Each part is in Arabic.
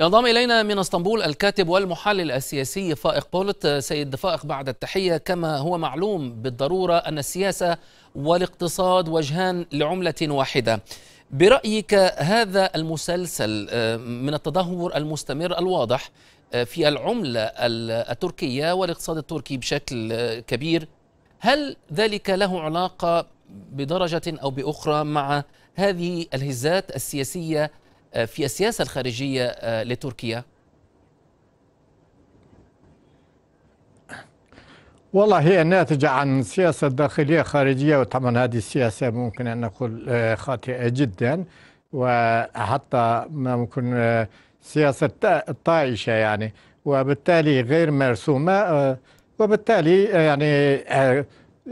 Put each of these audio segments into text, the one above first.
ينضم إلينا من اسطنبول الكاتب والمحلل السياسي فائق بولت سيد فائق بعد التحية كما هو معلوم بالضرورة أن السياسة والاقتصاد وجهان لعملة واحدة برأيك هذا المسلسل آه، من التدهور المستمر الواضح آه، في العملة التركية والاقتصاد التركي بشكل آه، كبير هل ذلك له علاقة بدرجة أو بأخرى مع هذه الهزات السياسية آه، في السياسة الخارجية آه، لتركيا؟ والله هي ناتجة عن سياسة داخلية خارجية وطبعا هذه السياسة ممكن أن نقول آه، خاطئة جدا وحتى ممكن سياسة طائشة يعني وبالتالي غير مرسومة وبالتالي يعني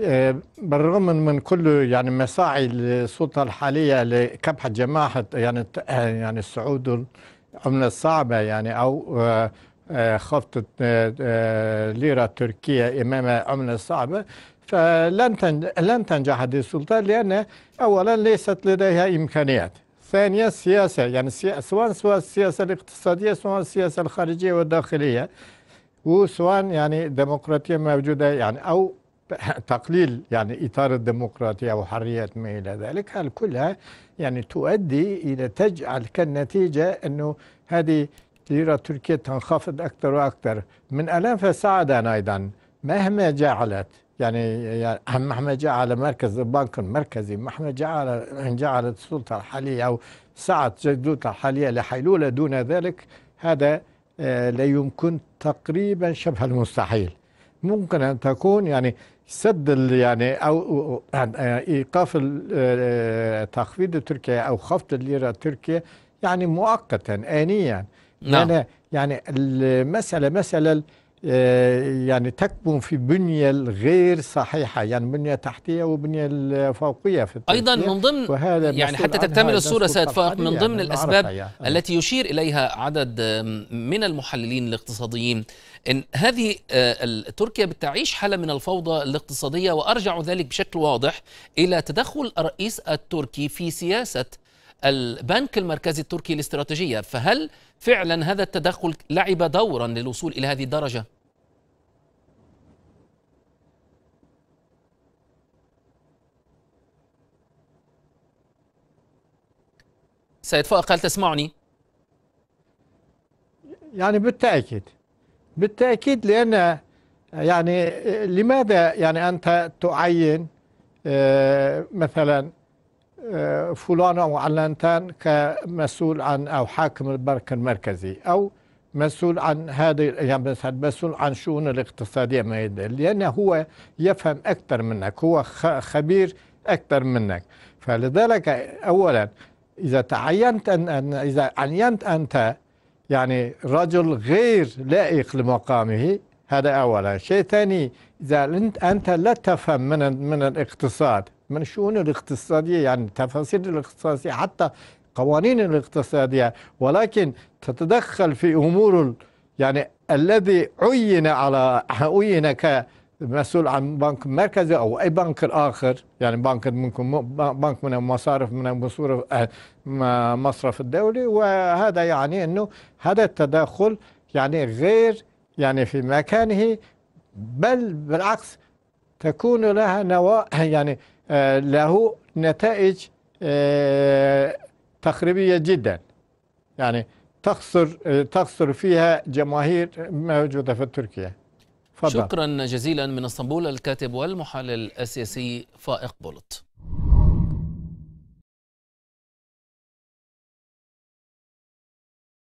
آه، بالرغم من كل يعني مساعي السلطه الحاليه لكبح جماحه يعني آه، يعني الصعود العمله الصعبه يعني او آه، خفض الليره التركيه امام عمله صعبه فلن لن تنجح هذه السلطه لان اولا ليست لديها امكانيات ثانيا السياسه يعني سواء سواء السياسه الاقتصاديه سواء السياسه الخارجيه والداخليه وسواء يعني ديمقراطيه موجوده يعني او تقليل يعني إطار الديمقراطية وحريات ما إلى ذلك هل كلها يعني تؤدي إلى تجعل كالنتيجة أنه هذه ليرة تركيا تنخفض أكثر وأكثر من الاف فساعدا أيضا مهما جعلت يعني, مهما جعل مركز البنك المركزي مهما جعل جعلت السلطة الحالية أو سعت جدوتها الحالية لحيلولة دون ذلك هذا آه، لا يمكن تقريبا شبه المستحيل ممكن أن تكون يعني سد يعني او يعني، آه، ايقاف آه، آه، تخفيض تركيا او خفض الليره التركية يعني مؤقتا انيا نعم. يعني, يعني المساله مساله آه، يعني تكمن في بنية الغير صحيحة يعني بنية تحتية وبنية فوقية في أيضا من ضمن يعني حتى تكتمل الصورة سيد فائق من ضمن يعني الأسباب يعني. التي يشير إليها عدد من المحللين الاقتصاديين إن هذه آه، تركيا بتعيش حالة من الفوضى الاقتصادية وأرجع ذلك بشكل واضح إلى تدخل الرئيس التركي في سياسة البنك المركزي التركي الاستراتيجية فهل فعلا هذا التدخل لعب دورا للوصول إلى هذه الدرجة؟ سيد فؤاد قال تسمعني يعني بالتأكيد بالتأكيد لأن يعني لماذا يعني أنت تعين آه، مثلا آه، فلان أو علنتان كمسؤول عن أو حاكم البنك المركزي أو مسؤول عن هذه يعني مثلا مسؤول عن شؤون الاقتصادية ما لأنه هو يفهم أكثر منك هو خبير أكثر منك فلذلك أولا إذا تعينت أن, أن إذا عينت أنت يعني رجل غير لائق لمقامه هذا أولا شيء ثاني إذا أنت لا تفهم من من الاقتصاد من الشؤون الاقتصادية يعني تفاصيل الاقتصادية حتى قوانين الاقتصادية ولكن تتدخل في أمور يعني الذي عين على عين مسؤول عن بنك مركزي او اي بنك اخر يعني بنك منكم بنك من المصارف من المصرف آه، مصرف الدولي وهذا يعني انه هذا التدخل يعني غير يعني في مكانه بل بالعكس تكون لها نوا يعني آه، له نتائج آه، تخريبيه جدا يعني تخسر تخسر فيها جماهير موجوده في تركيا فضل. شكرا جزيلا من اسطنبول الكاتب والمحلل السياسي فائق بولط